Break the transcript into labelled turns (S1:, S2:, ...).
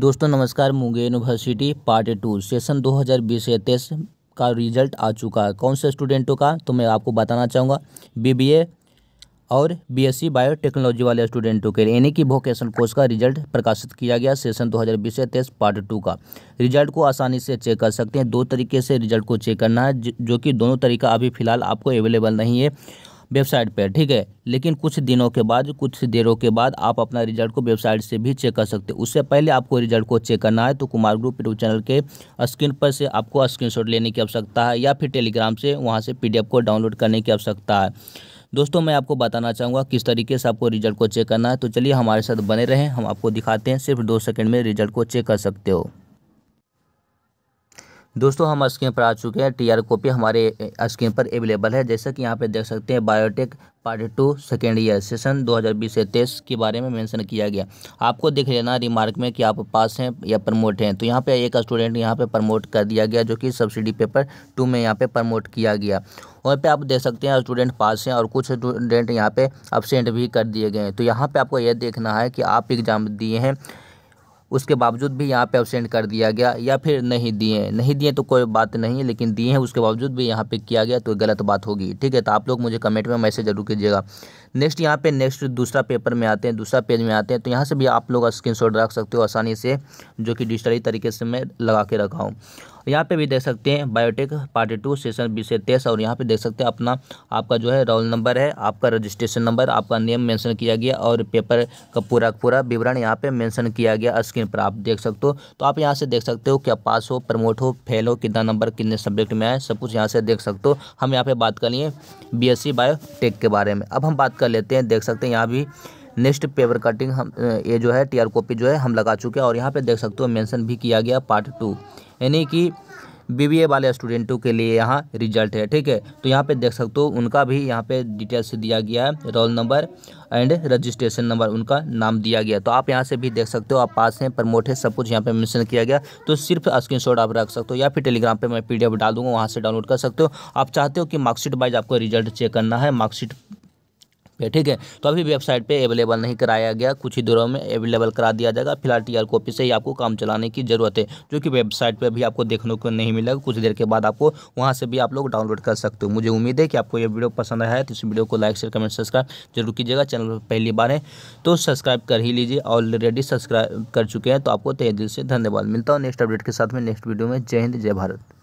S1: दोस्तों नमस्कार Munger university part two session 2020 से तेईस का रिजल्ट आ चुका है कौन से स्टूडेंटों का तो मैं आपको बताना चाहूँगा बीबीए और बीएससी बायोटेक्नोलॉजी वाले स्टूडेंटों के लिए यानी कि वोकेशनल कोर्स का रिजल्ट प्रकाशित किया गया सेशन 2020 से तेईस पार्ट टू का रिजल्ट को आसानी से चेक कर सकते हैं दो तरीके से रिजल्ट को चेक करना है जो कि दोनों तरीका अभी फिलहाल आपको अवेलेबल नहीं है वेबसाइट पर ठीक है लेकिन कुछ दिनों के बाद कुछ देरों के बाद आप अपना रिजल्ट को वेबसाइट से भी चेक कर सकते हो उससे पहले आपको रिजल्ट को चेक करना है तो कुमार ग्रुप यूट्यूब चैनल के स्क्रीन पर से आपको स्क्रीनशॉट लेने की आवश्यकता है या फिर टेलीग्राम से वहाँ से पी को डाउनलोड करने की आवश्यकता है दोस्तों मैं आपको बताना चाहूँगा किस तरीके से आपको रिजल्ट को चेक करना है तो चलिए हमारे साथ बने रहें हम आपको दिखाते हैं सिर्फ दो सेकेंड में रिजल्ट को चेक कर सकते हो दोस्तों हम स्क्रीन पर आ चुके हैं टी आर कॉपी हमारे स्कीम पर अवेलेबल है जैसा कि यहाँ पे देख सकते हैं biotech part two second year session 2020 से तेईस के बारे में मेंशन किया गया आपको देख लेना रिमार्क में कि आप पास हैं या प्रमोट हैं तो यहाँ पे एक स्टूडेंट यहाँ पे प्रमोट कर दिया गया जो कि सब्सिडी पेपर टू में यहाँ पे प्रमोट किया गया वहाँ पे आप देख सकते हैं स्टूडेंट पास हैं और कुछ स्टूडेंट यहाँ पर अपसेंट भी कर दिए गए हैं तो यहाँ पर आपको यह देखना है कि आप एग्ज़ाम दिए हैं उसके बावजूद भी यहाँ पे एबसेंट कर दिया गया या फिर नहीं दिए नहीं दिए तो कोई बात नहीं है लेकिन दिए हैं उसके बावजूद भी यहाँ पे किया गया तो गलत बात होगी ठीक है तो आप लोग मुझे कमेंट में मैसेज जरूर कीजिएगा नेक्स्ट यहाँ पे नेक्स्ट दूसरा पेपर में आते हैं दूसरा पेज में आते हैं तो यहाँ से भी आप लोग स्क्रीन रख सकते हो आसानी से जो कि डिजिटली तरीके से मैं लगा के रखा हूँ यहाँ पे भी देख सकते हैं बायोटेक पार्टी टू सेशन बीस से तेईस और यहाँ पे देख सकते हैं अपना आपका जो है रोल नंबर है आपका रजिस्ट्रेशन नंबर आपका नेम मेंशन किया गया और पेपर का पूरा पूरा विवरण यहाँ पे मेंशन किया गया स्क्रीन पर आप देख सकते हो तो आप यहाँ से देख सकते हो क्या पास हो प्रमोट हो फेल हो कितना नंबर कितने सब्जेक्ट में आए सब कुछ यहाँ से देख सकते हो हम यहाँ पर बात कर लिए बी एस बायोटेक के बारे में अब हम बात कर लेते हैं देख सकते हैं यहाँ भी नेक्स्ट पेपर कटिंग हम ये जो है टीआर कॉपी जो है हम लगा चुके हैं और यहाँ पे देख सकते हो मेंशन भी किया गया पार्ट टू यानी कि बीबीए वाले स्टूडेंटों के लिए यहाँ रिजल्ट है ठीक है तो यहाँ पे देख सकते हो उनका भी यहाँ पे डिटेल्स दिया गया है roll number and registration number उनका नाम दिया गया तो आप यहाँ से भी देख सकते हो आप पास हैं प्रमोट है सब कुछ यहाँ पे मेंशन किया गया तो सिर्फ स्क्रीनशॉट आप रख सकते हो या फिर टेलीग्राम पर मैं पी डाल दूँगा वहाँ से डाउनलोड कर सकते हो आप चाहते हो कि मार्कशीट वाइज आपको रिजल्ट चेक करना है मार्कशीट पे ठीक है तो अभी वेबसाइट पे अवेलेबल नहीं कराया गया कुछ ही दिनों में अवेलेबल करा दिया जाएगा फिलहाल टी आर कॉपी से ही आपको काम चलाने की ज़रूरत है जो कि वेबसाइट पर भी आपको देखने को नहीं मिलेगा कुछ देर के बाद आपको वहाँ से भी आप लोग डाउनलोड कर सकते हो मुझे उम्मीद है कि आपको यह वीडियो पसंद आया है तो इस वीडियो को लाइक शेयर कमेंट सब्सक्राइब जरूर कीजिएगा चैनल पर पहली बार है तो सब्सक्राइब कर ही लीजिए ऑलरेडी सब्सक्राइब कर चुके हैं तो आपको तय दिल से धन्यवाद मिलता हूँ नेक्स्ट अपडेट के साथ में नेक्स्ट वीडियो में जय हिंद जय भारत